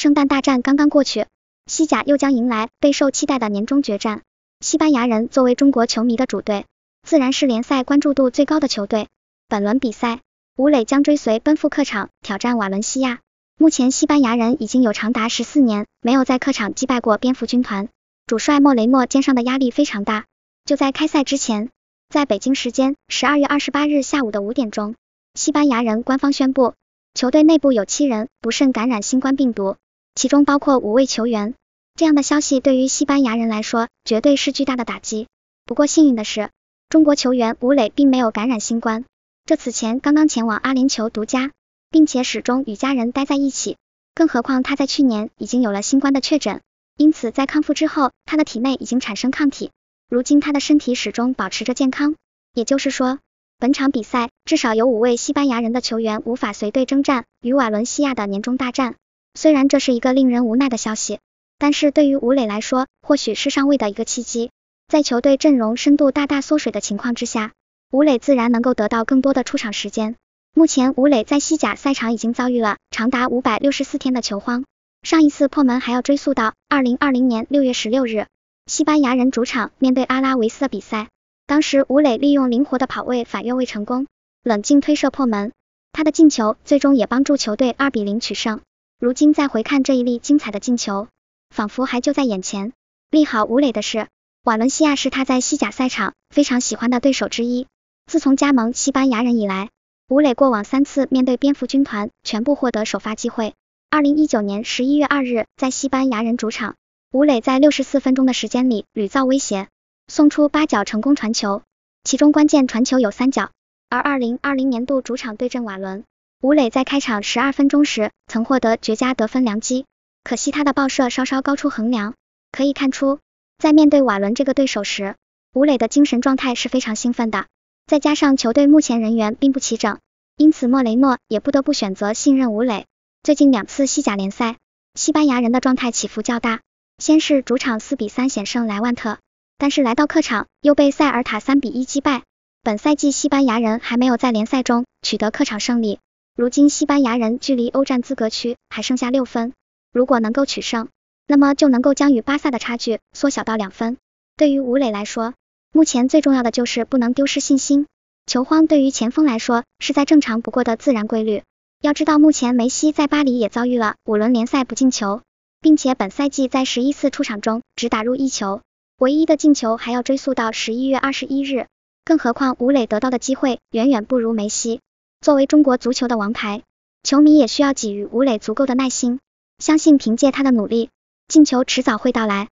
圣诞大战刚刚过去，西甲又将迎来备受期待的年终决战。西班牙人作为中国球迷的主队，自然是联赛关注度最高的球队。本轮比赛，武磊将追随奔赴客场挑战瓦伦西亚。目前，西班牙人已经有长达十四年没有在客场击败过蝙蝠军团，主帅莫雷诺肩上的压力非常大。就在开赛之前，在北京时间十二月二十八日下午的五点钟，西班牙人官方宣布，球队内部有七人不慎感染新冠病毒。其中包括五位球员，这样的消息对于西班牙人来说绝对是巨大的打击。不过幸运的是，中国球员武磊并没有感染新冠，这此前刚刚前往阿联酋独家，并且始终与家人待在一起。更何况他在去年已经有了新冠的确诊，因此在康复之后，他的体内已经产生抗体，如今他的身体始终保持着健康。也就是说，本场比赛至少有五位西班牙人的球员无法随队征战与瓦伦西亚的年终大战。虽然这是一个令人无奈的消息，但是对于吴磊来说，或许是上位的一个契机。在球队阵容深度大大缩水的情况之下，吴磊自然能够得到更多的出场时间。目前，吴磊在西甲赛场已经遭遇了长达五百六十四天的球荒，上一次破门还要追溯到二零二零年六月十六日，西班牙人主场面对阿拉维斯的比赛，当时吴磊利用灵活的跑位反越位成功，冷静推射破门，他的进球最终也帮助球队二比零取胜。如今再回看这一粒精彩的进球，仿佛还就在眼前。利好吴磊的是，瓦伦西亚是他在西甲赛场非常喜欢的对手之一。自从加盟西班牙人以来，吴磊过往三次面对蝙蝠军团，全部获得首发机会。二零一九年十一月二日，在西班牙人主场，吴磊在六十四分钟的时间里屡造威胁，送出八脚成功传球，其中关键传球有三脚。而二零二零年度主场对阵瓦伦。武磊在开场十二分钟时曾获得绝佳得分良机，可惜他的爆射稍稍高出横梁。可以看出，在面对瓦伦这个对手时，武磊的精神状态是非常兴奋的。再加上球队目前人员并不齐整，因此莫雷诺也不得不选择信任武磊。最近两次西甲联赛，西班牙人的状态起伏较大。先是主场四比三险胜莱万特，但是来到客场又被塞尔塔三比一击败。本赛季西班牙人还没有在联赛中取得客场胜利。如今西班牙人距离欧战资格区还剩下六分，如果能够取胜，那么就能够将与巴萨的差距缩小到两分。对于吴磊来说，目前最重要的就是不能丢失信心。球荒对于前锋来说是在正常不过的自然规律。要知道，目前梅西在巴黎也遭遇了五轮联赛不进球，并且本赛季在十一次出场中只打入一球，唯一的进球还要追溯到十一月二十一日。更何况吴磊得到的机会远远不如梅西。作为中国足球的王牌，球迷也需要给予吴磊足够的耐心，相信凭借他的努力，进球迟早会到来。